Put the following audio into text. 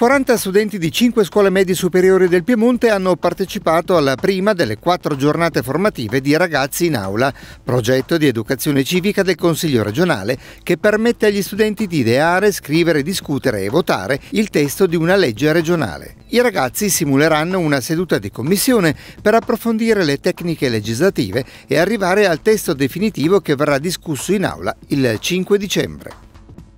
40 studenti di 5 scuole medie superiori del Piemonte hanno partecipato alla prima delle quattro giornate formative di Ragazzi in Aula, progetto di educazione civica del Consiglio regionale che permette agli studenti di ideare, scrivere, discutere e votare il testo di una legge regionale. I ragazzi simuleranno una seduta di commissione per approfondire le tecniche legislative e arrivare al testo definitivo che verrà discusso in aula il 5 dicembre.